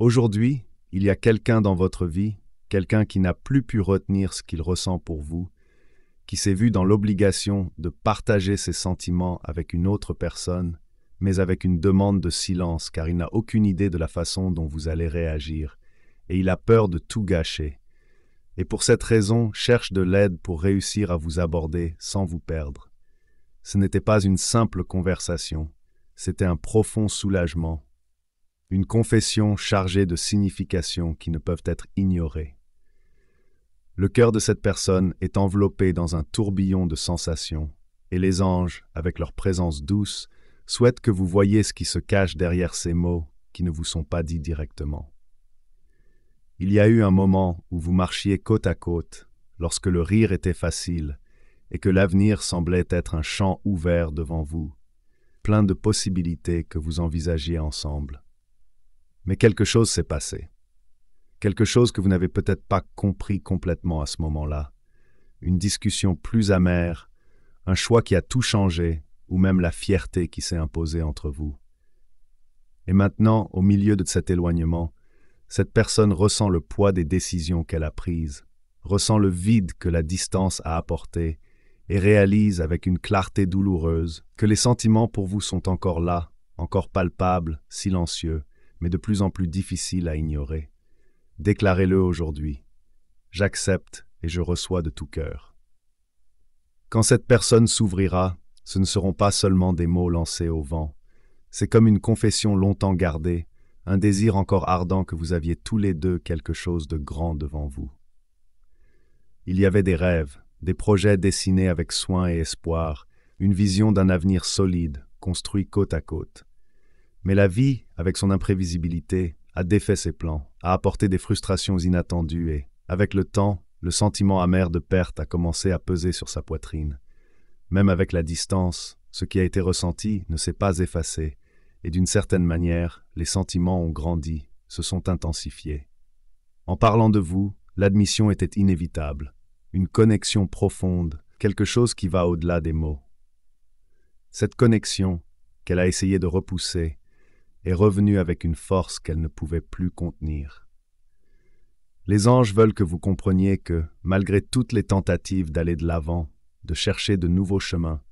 Aujourd'hui, il y a quelqu'un dans votre vie, quelqu'un qui n'a plus pu retenir ce qu'il ressent pour vous, qui s'est vu dans l'obligation de partager ses sentiments avec une autre personne, mais avec une demande de silence car il n'a aucune idée de la façon dont vous allez réagir, et il a peur de tout gâcher et pour cette raison cherche de l'aide pour réussir à vous aborder sans vous perdre. Ce n'était pas une simple conversation, c'était un profond soulagement une confession chargée de significations qui ne peuvent être ignorées. Le cœur de cette personne est enveloppé dans un tourbillon de sensations, et les anges, avec leur présence douce, souhaitent que vous voyez ce qui se cache derrière ces mots qui ne vous sont pas dits directement. Il y a eu un moment où vous marchiez côte à côte, lorsque le rire était facile, et que l'avenir semblait être un champ ouvert devant vous, plein de possibilités que vous envisagiez ensemble. Mais quelque chose s'est passé. Quelque chose que vous n'avez peut-être pas compris complètement à ce moment-là. Une discussion plus amère, un choix qui a tout changé, ou même la fierté qui s'est imposée entre vous. Et maintenant, au milieu de cet éloignement, cette personne ressent le poids des décisions qu'elle a prises, ressent le vide que la distance a apporté, et réalise avec une clarté douloureuse que les sentiments pour vous sont encore là, encore palpables, silencieux, mais de plus en plus difficile à ignorer. Déclarez-le aujourd'hui. J'accepte et je reçois de tout cœur. Quand cette personne s'ouvrira, ce ne seront pas seulement des mots lancés au vent, c'est comme une confession longtemps gardée, un désir encore ardent que vous aviez tous les deux quelque chose de grand devant vous. Il y avait des rêves, des projets dessinés avec soin et espoir, une vision d'un avenir solide, construit côte à côte. Mais la vie, avec son imprévisibilité, a défait ses plans, a apporté des frustrations inattendues et, avec le temps, le sentiment amer de perte a commencé à peser sur sa poitrine. Même avec la distance, ce qui a été ressenti ne s'est pas effacé, et d'une certaine manière, les sentiments ont grandi, se sont intensifiés. En parlant de vous, l'admission était inévitable, une connexion profonde, quelque chose qui va au-delà des mots. Cette connexion, qu'elle a essayé de repousser, est revenue avec une force qu'elle ne pouvait plus contenir. Les anges veulent que vous compreniez que, malgré toutes les tentatives d'aller de l'avant, de chercher de nouveaux chemins,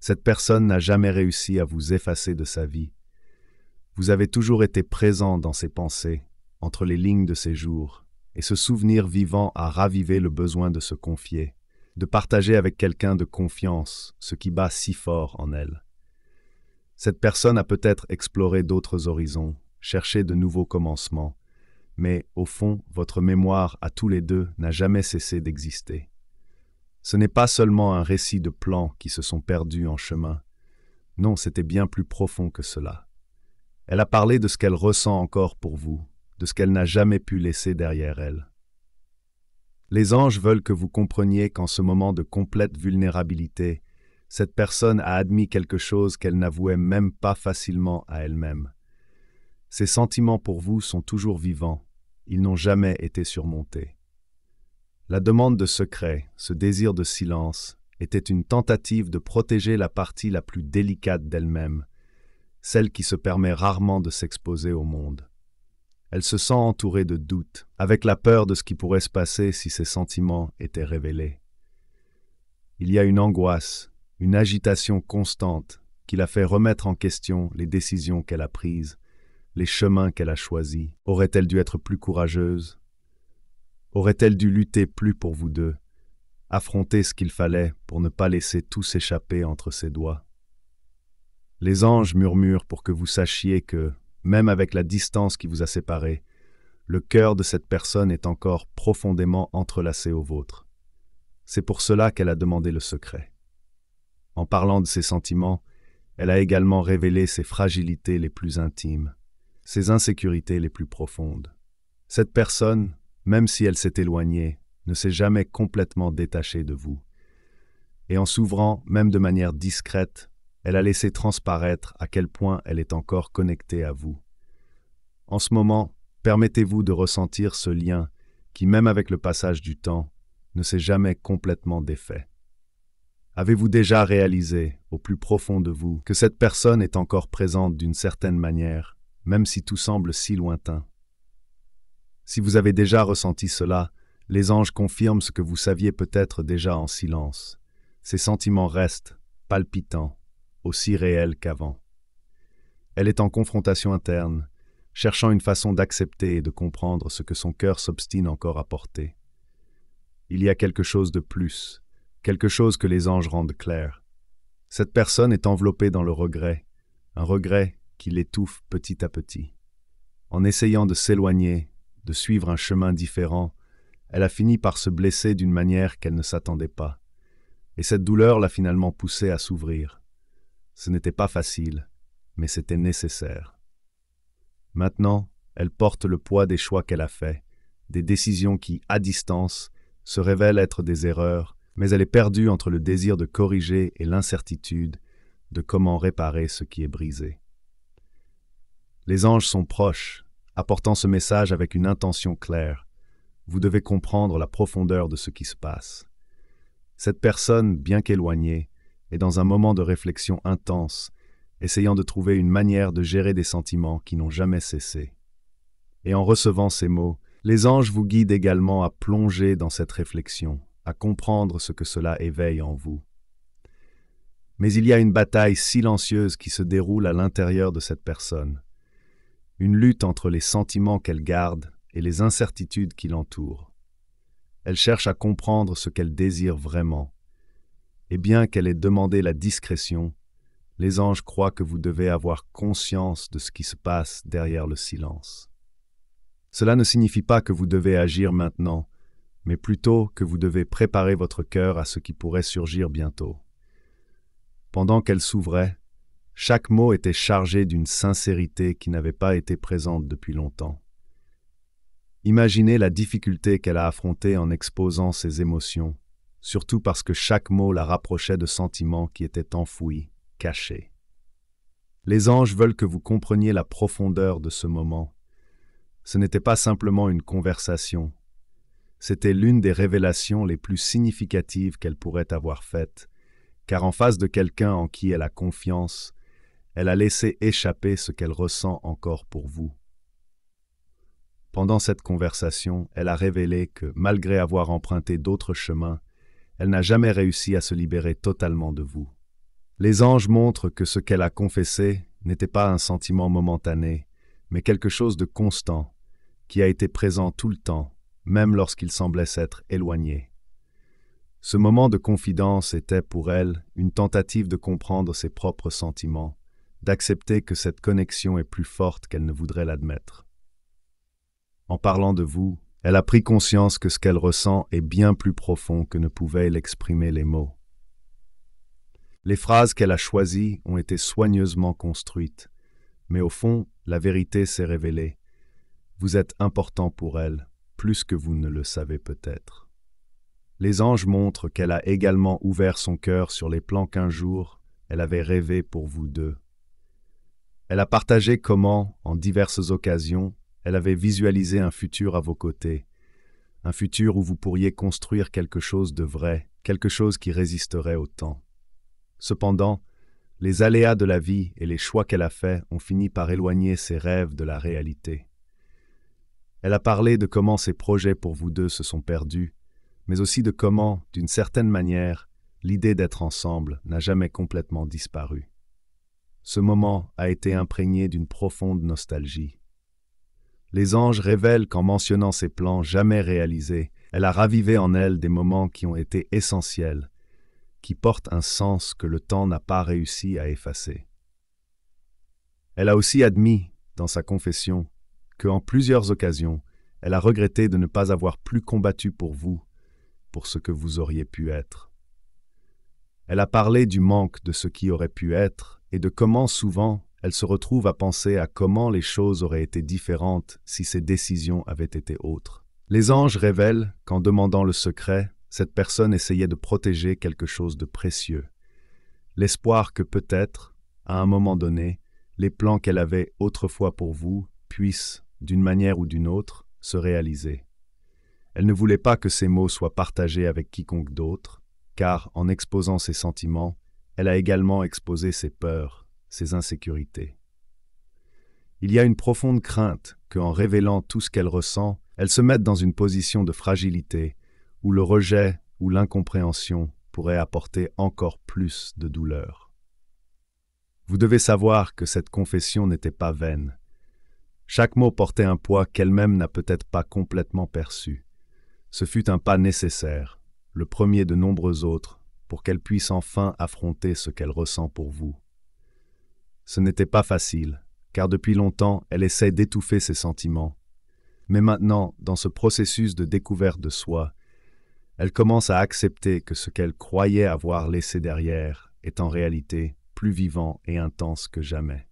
cette personne n'a jamais réussi à vous effacer de sa vie. Vous avez toujours été présent dans ses pensées, entre les lignes de ses jours, et ce souvenir vivant a ravivé le besoin de se confier, de partager avec quelqu'un de confiance ce qui bat si fort en elle. Cette personne a peut-être exploré d'autres horizons, cherché de nouveaux commencements, mais au fond, votre mémoire à tous les deux n'a jamais cessé d'exister. Ce n'est pas seulement un récit de plans qui se sont perdus en chemin. Non, c'était bien plus profond que cela. Elle a parlé de ce qu'elle ressent encore pour vous, de ce qu'elle n'a jamais pu laisser derrière elle. Les anges veulent que vous compreniez qu'en ce moment de complète vulnérabilité, cette personne a admis quelque chose qu'elle n'avouait même pas facilement à elle-même. Ses sentiments pour vous sont toujours vivants, ils n'ont jamais été surmontés. La demande de secret, ce désir de silence, était une tentative de protéger la partie la plus délicate d'elle-même, celle qui se permet rarement de s'exposer au monde. Elle se sent entourée de doutes, avec la peur de ce qui pourrait se passer si ses sentiments étaient révélés. Il y a une angoisse, une agitation constante qui la fait remettre en question les décisions qu'elle a prises, les chemins qu'elle a choisis. Aurait-elle dû être plus courageuse Aurait-elle dû lutter plus pour vous deux Affronter ce qu'il fallait pour ne pas laisser tout s'échapper entre ses doigts Les anges murmurent pour que vous sachiez que, même avec la distance qui vous a séparés, le cœur de cette personne est encore profondément entrelacé au vôtre. C'est pour cela qu'elle a demandé le secret. En parlant de ses sentiments, elle a également révélé ses fragilités les plus intimes, ses insécurités les plus profondes. Cette personne, même si elle s'est éloignée, ne s'est jamais complètement détachée de vous. Et en s'ouvrant, même de manière discrète, elle a laissé transparaître à quel point elle est encore connectée à vous. En ce moment, permettez-vous de ressentir ce lien qui, même avec le passage du temps, ne s'est jamais complètement défait. Avez-vous déjà réalisé, au plus profond de vous, que cette personne est encore présente d'une certaine manière, même si tout semble si lointain Si vous avez déjà ressenti cela, les anges confirment ce que vous saviez peut-être déjà en silence. Ces sentiments restent, palpitants, aussi réels qu'avant. Elle est en confrontation interne, cherchant une façon d'accepter et de comprendre ce que son cœur s'obstine encore à porter. Il y a quelque chose de plus, quelque chose que les anges rendent clair. Cette personne est enveloppée dans le regret, un regret qui l'étouffe petit à petit. En essayant de s'éloigner, de suivre un chemin différent, elle a fini par se blesser d'une manière qu'elle ne s'attendait pas. Et cette douleur l'a finalement poussée à s'ouvrir. Ce n'était pas facile, mais c'était nécessaire. Maintenant, elle porte le poids des choix qu'elle a faits, des décisions qui, à distance, se révèlent être des erreurs, mais elle est perdue entre le désir de corriger et l'incertitude de comment réparer ce qui est brisé. Les anges sont proches, apportant ce message avec une intention claire. Vous devez comprendre la profondeur de ce qui se passe. Cette personne, bien qu'éloignée, est dans un moment de réflexion intense, essayant de trouver une manière de gérer des sentiments qui n'ont jamais cessé. Et en recevant ces mots, les anges vous guident également à plonger dans cette réflexion, à comprendre ce que cela éveille en vous. Mais il y a une bataille silencieuse qui se déroule à l'intérieur de cette personne, une lutte entre les sentiments qu'elle garde et les incertitudes qui l'entourent. Elle cherche à comprendre ce qu'elle désire vraiment, et bien qu'elle ait demandé la discrétion, les anges croient que vous devez avoir conscience de ce qui se passe derrière le silence. Cela ne signifie pas que vous devez agir maintenant, mais plutôt que vous devez préparer votre cœur à ce qui pourrait surgir bientôt. Pendant qu'elle s'ouvrait, chaque mot était chargé d'une sincérité qui n'avait pas été présente depuis longtemps. Imaginez la difficulté qu'elle a affrontée en exposant ses émotions, surtout parce que chaque mot la rapprochait de sentiments qui étaient enfouis, cachés. Les anges veulent que vous compreniez la profondeur de ce moment. Ce n'était pas simplement une conversation, c'était l'une des révélations les plus significatives qu'elle pourrait avoir faites, car en face de quelqu'un en qui elle a confiance, elle a laissé échapper ce qu'elle ressent encore pour vous. Pendant cette conversation, elle a révélé que, malgré avoir emprunté d'autres chemins, elle n'a jamais réussi à se libérer totalement de vous. Les anges montrent que ce qu'elle a confessé n'était pas un sentiment momentané, mais quelque chose de constant, qui a été présent tout le temps, même lorsqu'il semblait s'être éloigné, Ce moment de confidence était pour elle une tentative de comprendre ses propres sentiments, d'accepter que cette connexion est plus forte qu'elle ne voudrait l'admettre. En parlant de vous, elle a pris conscience que ce qu'elle ressent est bien plus profond que ne pouvaient l'exprimer les mots. Les phrases qu'elle a choisies ont été soigneusement construites, mais au fond, la vérité s'est révélée. Vous êtes important pour elle, plus que vous ne le savez peut-être. Les anges montrent qu'elle a également ouvert son cœur sur les plans qu'un jour elle avait rêvé pour vous deux. Elle a partagé comment, en diverses occasions, elle avait visualisé un futur à vos côtés, un futur où vous pourriez construire quelque chose de vrai, quelque chose qui résisterait au temps. Cependant, les aléas de la vie et les choix qu'elle a faits ont fini par éloigner ses rêves de la réalité. Elle a parlé de comment ses projets pour vous deux se sont perdus, mais aussi de comment, d'une certaine manière, l'idée d'être ensemble n'a jamais complètement disparu. Ce moment a été imprégné d'une profonde nostalgie. Les anges révèlent qu'en mentionnant ces plans jamais réalisés, elle a ravivé en elle des moments qui ont été essentiels, qui portent un sens que le temps n'a pas réussi à effacer. Elle a aussi admis, dans sa confession, qu'en plusieurs occasions, elle a regretté de ne pas avoir plus combattu pour vous, pour ce que vous auriez pu être. Elle a parlé du manque de ce qui aurait pu être et de comment souvent elle se retrouve à penser à comment les choses auraient été différentes si ses décisions avaient été autres. Les anges révèlent qu'en demandant le secret, cette personne essayait de protéger quelque chose de précieux, l'espoir que peut-être, à un moment donné, les plans qu'elle avait autrefois pour vous puissent, d'une manière ou d'une autre, se réaliser. Elle ne voulait pas que ces mots soient partagés avec quiconque d'autre, car en exposant ses sentiments, elle a également exposé ses peurs, ses insécurités. Il y a une profonde crainte qu'en révélant tout ce qu'elle ressent, elle se mette dans une position de fragilité où le rejet ou l'incompréhension pourrait apporter encore plus de douleur. Vous devez savoir que cette confession n'était pas vaine. Chaque mot portait un poids qu'elle-même n'a peut-être pas complètement perçu. Ce fut un pas nécessaire, le premier de nombreux autres, pour qu'elle puisse enfin affronter ce qu'elle ressent pour vous. Ce n'était pas facile, car depuis longtemps, elle essaie d'étouffer ses sentiments. Mais maintenant, dans ce processus de découverte de soi, elle commence à accepter que ce qu'elle croyait avoir laissé derrière est en réalité plus vivant et intense que jamais.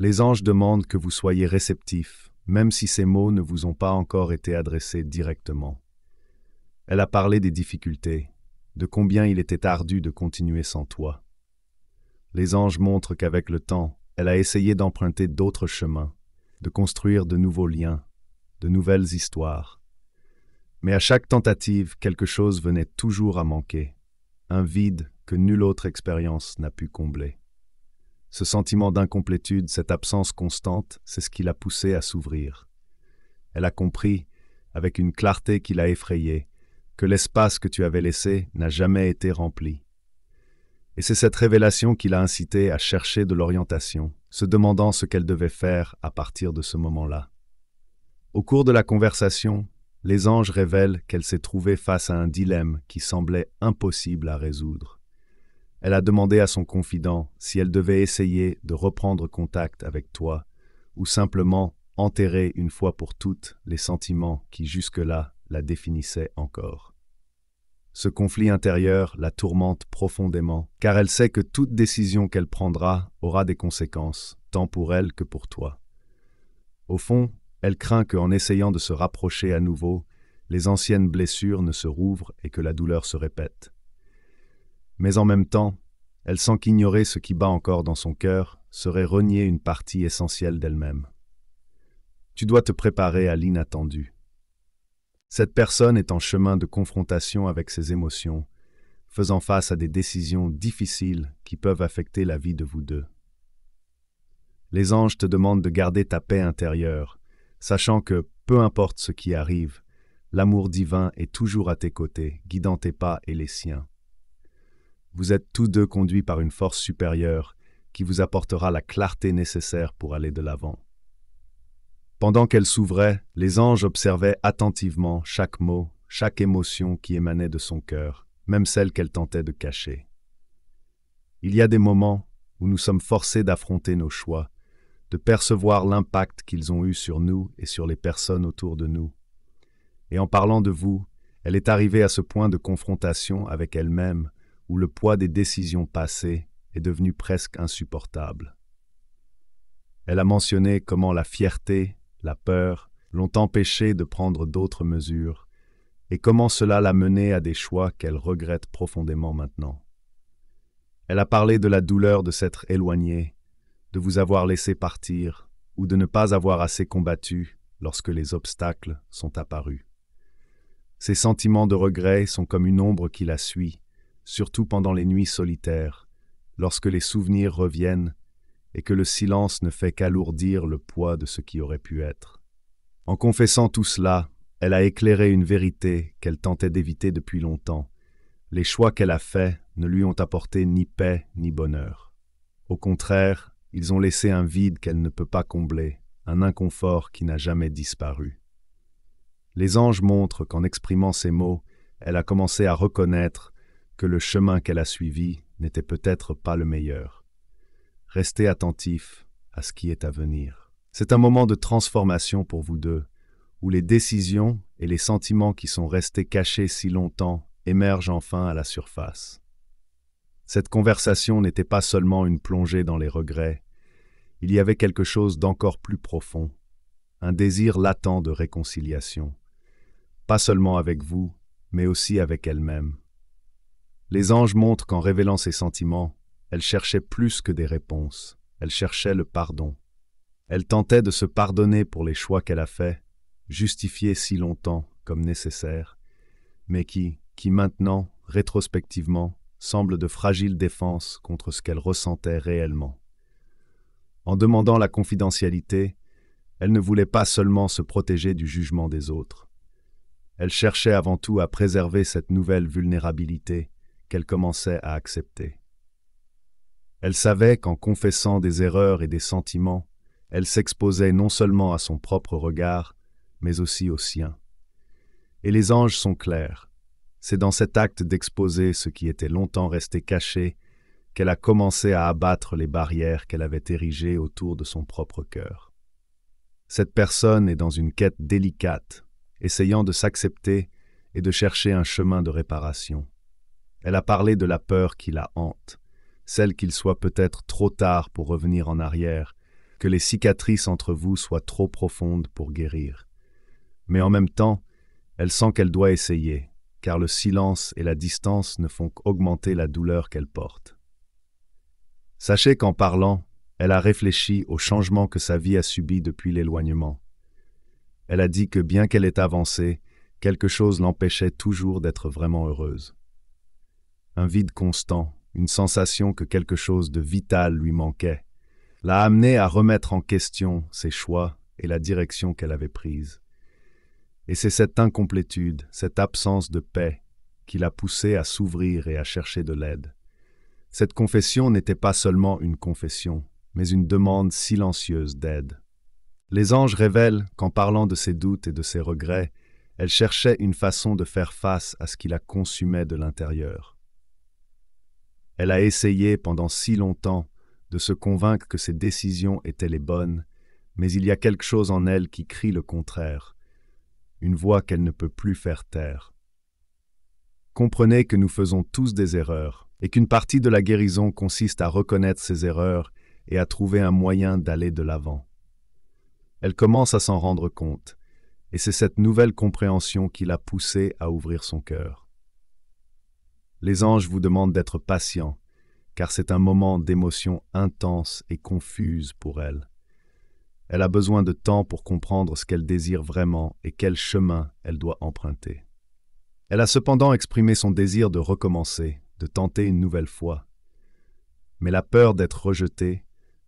Les anges demandent que vous soyez réceptifs, même si ces mots ne vous ont pas encore été adressés directement. Elle a parlé des difficultés, de combien il était ardu de continuer sans toi. Les anges montrent qu'avec le temps, elle a essayé d'emprunter d'autres chemins, de construire de nouveaux liens, de nouvelles histoires. Mais à chaque tentative, quelque chose venait toujours à manquer, un vide que nulle autre expérience n'a pu combler. Ce sentiment d'incomplétude, cette absence constante, c'est ce qui l'a poussée à s'ouvrir. Elle a compris, avec une clarté qui l'a effrayée, que l'espace que tu avais laissé n'a jamais été rempli. Et c'est cette révélation qui l'a incitée à chercher de l'orientation, se demandant ce qu'elle devait faire à partir de ce moment-là. Au cours de la conversation, les anges révèlent qu'elle s'est trouvée face à un dilemme qui semblait impossible à résoudre. Elle a demandé à son confident si elle devait essayer de reprendre contact avec toi ou simplement enterrer une fois pour toutes les sentiments qui jusque-là la définissaient encore. Ce conflit intérieur la tourmente profondément, car elle sait que toute décision qu'elle prendra aura des conséquences, tant pour elle que pour toi. Au fond, elle craint qu'en essayant de se rapprocher à nouveau, les anciennes blessures ne se rouvrent et que la douleur se répète. Mais en même temps, elle sent qu'ignorer ce qui bat encore dans son cœur serait renier une partie essentielle d'elle-même. Tu dois te préparer à l'inattendu. Cette personne est en chemin de confrontation avec ses émotions, faisant face à des décisions difficiles qui peuvent affecter la vie de vous deux. Les anges te demandent de garder ta paix intérieure, sachant que, peu importe ce qui arrive, l'amour divin est toujours à tes côtés, guidant tes pas et les siens. Vous êtes tous deux conduits par une force supérieure qui vous apportera la clarté nécessaire pour aller de l'avant. Pendant qu'elle s'ouvrait, les anges observaient attentivement chaque mot, chaque émotion qui émanait de son cœur, même celle qu'elle tentait de cacher. Il y a des moments où nous sommes forcés d'affronter nos choix, de percevoir l'impact qu'ils ont eu sur nous et sur les personnes autour de nous. Et en parlant de vous, elle est arrivée à ce point de confrontation avec elle-même où le poids des décisions passées est devenu presque insupportable. Elle a mentionné comment la fierté, la peur, l'ont empêchée de prendre d'autres mesures, et comment cela l'a menée à des choix qu'elle regrette profondément maintenant. Elle a parlé de la douleur de s'être éloignée, de vous avoir laissé partir, ou de ne pas avoir assez combattu lorsque les obstacles sont apparus. Ces sentiments de regret sont comme une ombre qui la suit, surtout pendant les nuits solitaires, lorsque les souvenirs reviennent et que le silence ne fait qu'alourdir le poids de ce qui aurait pu être. En confessant tout cela, elle a éclairé une vérité qu'elle tentait d'éviter depuis longtemps. Les choix qu'elle a faits ne lui ont apporté ni paix ni bonheur. Au contraire, ils ont laissé un vide qu'elle ne peut pas combler, un inconfort qui n'a jamais disparu. Les anges montrent qu'en exprimant ces mots, elle a commencé à reconnaître que le chemin qu'elle a suivi n'était peut-être pas le meilleur. Restez attentifs à ce qui est à venir. C'est un moment de transformation pour vous deux, où les décisions et les sentiments qui sont restés cachés si longtemps émergent enfin à la surface. Cette conversation n'était pas seulement une plongée dans les regrets, il y avait quelque chose d'encore plus profond, un désir latent de réconciliation, pas seulement avec vous, mais aussi avec elle-même. Les anges montrent qu'en révélant ses sentiments, elle cherchait plus que des réponses, elle cherchait le pardon. Elle tentait de se pardonner pour les choix qu'elle a faits, justifiés si longtemps comme nécessaires, mais qui, qui maintenant, rétrospectivement, semblent de fragiles défenses contre ce qu'elle ressentait réellement. En demandant la confidentialité, elle ne voulait pas seulement se protéger du jugement des autres. Elle cherchait avant tout à préserver cette nouvelle vulnérabilité qu'elle commençait à accepter. Elle savait qu'en confessant des erreurs et des sentiments, elle s'exposait non seulement à son propre regard, mais aussi au sien. Et les anges sont clairs. C'est dans cet acte d'exposer ce qui était longtemps resté caché qu'elle a commencé à abattre les barrières qu'elle avait érigées autour de son propre cœur. Cette personne est dans une quête délicate, essayant de s'accepter et de chercher un chemin de réparation. Elle a parlé de la peur qui la hante, celle qu'il soit peut-être trop tard pour revenir en arrière, que les cicatrices entre vous soient trop profondes pour guérir. Mais en même temps, elle sent qu'elle doit essayer, car le silence et la distance ne font qu'augmenter la douleur qu'elle porte. Sachez qu'en parlant, elle a réfléchi au changement que sa vie a subi depuis l'éloignement. Elle a dit que bien qu'elle ait avancé, quelque chose l'empêchait toujours d'être vraiment heureuse un vide constant, une sensation que quelque chose de vital lui manquait, l'a amenée à remettre en question ses choix et la direction qu'elle avait prise. Et c'est cette incomplétude, cette absence de paix, qui l'a poussée à s'ouvrir et à chercher de l'aide. Cette confession n'était pas seulement une confession, mais une demande silencieuse d'aide. Les anges révèlent qu'en parlant de ses doutes et de ses regrets, elle cherchait une façon de faire face à ce qui la consumait de l'intérieur. Elle a essayé pendant si longtemps de se convaincre que ses décisions étaient les bonnes, mais il y a quelque chose en elle qui crie le contraire, une voix qu'elle ne peut plus faire taire. Comprenez que nous faisons tous des erreurs, et qu'une partie de la guérison consiste à reconnaître ces erreurs et à trouver un moyen d'aller de l'avant. Elle commence à s'en rendre compte, et c'est cette nouvelle compréhension qui l'a poussée à ouvrir son cœur. Les anges vous demandent d'être patient, car c'est un moment d'émotion intense et confuse pour elle. Elle a besoin de temps pour comprendre ce qu'elle désire vraiment et quel chemin elle doit emprunter. Elle a cependant exprimé son désir de recommencer, de tenter une nouvelle fois. Mais la peur d'être rejetée,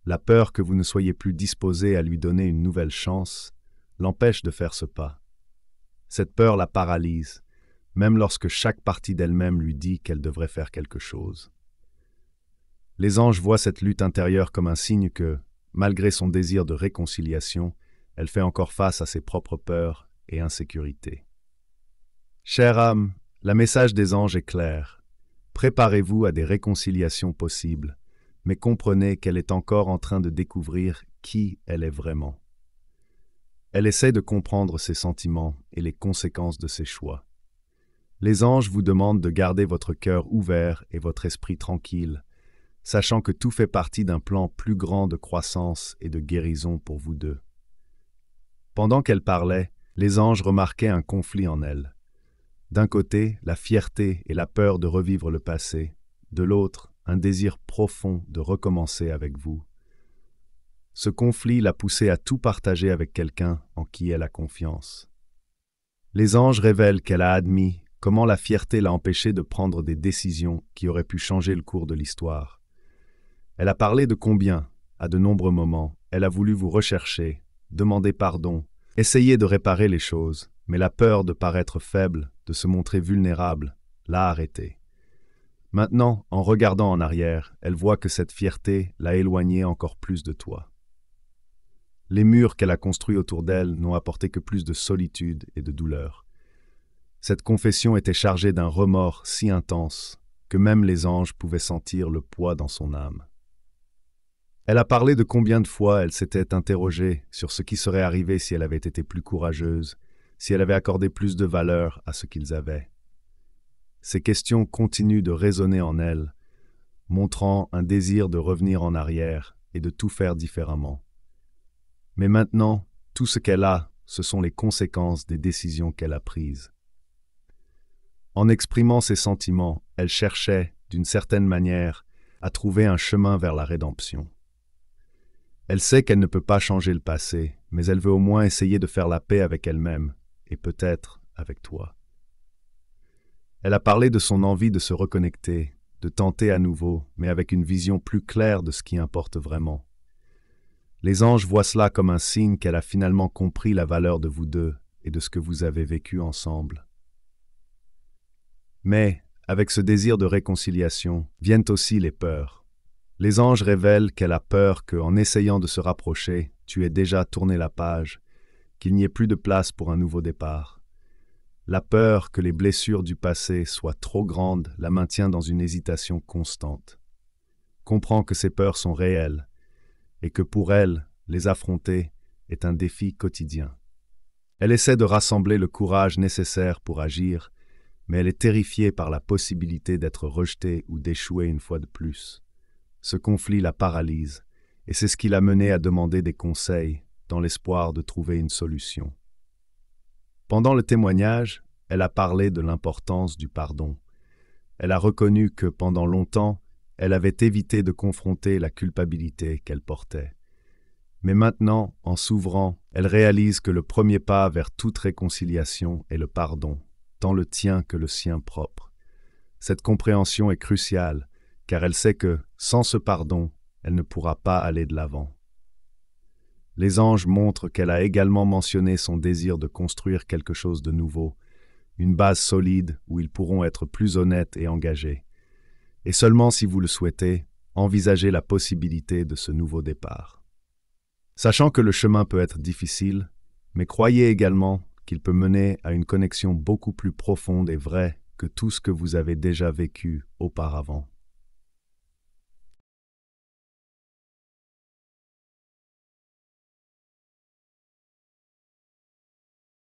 la peur que vous ne soyez plus disposé à lui donner une nouvelle chance, l'empêche de faire ce pas. Cette peur la paralyse, même lorsque chaque partie d'elle-même lui dit qu'elle devrait faire quelque chose. Les anges voient cette lutte intérieure comme un signe que, malgré son désir de réconciliation, elle fait encore face à ses propres peurs et insécurités. Chère âme, la message des anges est clair. Préparez-vous à des réconciliations possibles, mais comprenez qu'elle est encore en train de découvrir qui elle est vraiment. Elle essaie de comprendre ses sentiments et les conséquences de ses choix. Les anges vous demandent de garder votre cœur ouvert et votre esprit tranquille, sachant que tout fait partie d'un plan plus grand de croissance et de guérison pour vous deux. Pendant qu'elle parlait, les anges remarquaient un conflit en elle. D'un côté, la fierté et la peur de revivre le passé, de l'autre, un désir profond de recommencer avec vous. Ce conflit l'a poussée à tout partager avec quelqu'un en qui elle a confiance. Les anges révèlent qu'elle a admis comment la fierté l'a empêchée de prendre des décisions qui auraient pu changer le cours de l'histoire. Elle a parlé de combien, à de nombreux moments, elle a voulu vous rechercher, demander pardon, essayer de réparer les choses, mais la peur de paraître faible, de se montrer vulnérable, l'a arrêtée. Maintenant, en regardant en arrière, elle voit que cette fierté l'a éloignée encore plus de toi. Les murs qu'elle a construits autour d'elle n'ont apporté que plus de solitude et de douleur. Cette confession était chargée d'un remords si intense que même les anges pouvaient sentir le poids dans son âme. Elle a parlé de combien de fois elle s'était interrogée sur ce qui serait arrivé si elle avait été plus courageuse, si elle avait accordé plus de valeur à ce qu'ils avaient. Ces questions continuent de résonner en elle, montrant un désir de revenir en arrière et de tout faire différemment. Mais maintenant, tout ce qu'elle a, ce sont les conséquences des décisions qu'elle a prises. En exprimant ses sentiments, elle cherchait, d'une certaine manière, à trouver un chemin vers la rédemption. Elle sait qu'elle ne peut pas changer le passé, mais elle veut au moins essayer de faire la paix avec elle-même, et peut-être avec toi. Elle a parlé de son envie de se reconnecter, de tenter à nouveau, mais avec une vision plus claire de ce qui importe vraiment. Les anges voient cela comme un signe qu'elle a finalement compris la valeur de vous deux et de ce que vous avez vécu ensemble. Mais, avec ce désir de réconciliation, viennent aussi les peurs. Les anges révèlent qu'elle a peur que, en essayant de se rapprocher, tu aies déjà tourné la page, qu'il n'y ait plus de place pour un nouveau départ. La peur que les blessures du passé soient trop grandes la maintient dans une hésitation constante. Comprends que ces peurs sont réelles et que pour elle, les affronter est un défi quotidien. Elle essaie de rassembler le courage nécessaire pour agir, mais elle est terrifiée par la possibilité d'être rejetée ou d'échouer une fois de plus. Ce conflit la paralyse, et c'est ce qui l'a menée à demander des conseils, dans l'espoir de trouver une solution. Pendant le témoignage, elle a parlé de l'importance du pardon. Elle a reconnu que pendant longtemps, elle avait évité de confronter la culpabilité qu'elle portait. Mais maintenant, en s'ouvrant, elle réalise que le premier pas vers toute réconciliation est le pardon tant le tien que le sien propre. Cette compréhension est cruciale, car elle sait que, sans ce pardon, elle ne pourra pas aller de l'avant. Les anges montrent qu'elle a également mentionné son désir de construire quelque chose de nouveau, une base solide où ils pourront être plus honnêtes et engagés. Et seulement si vous le souhaitez, envisagez la possibilité de ce nouveau départ. Sachant que le chemin peut être difficile, mais croyez également qu'il peut mener à une connexion beaucoup plus profonde et vraie que tout ce que vous avez déjà vécu auparavant.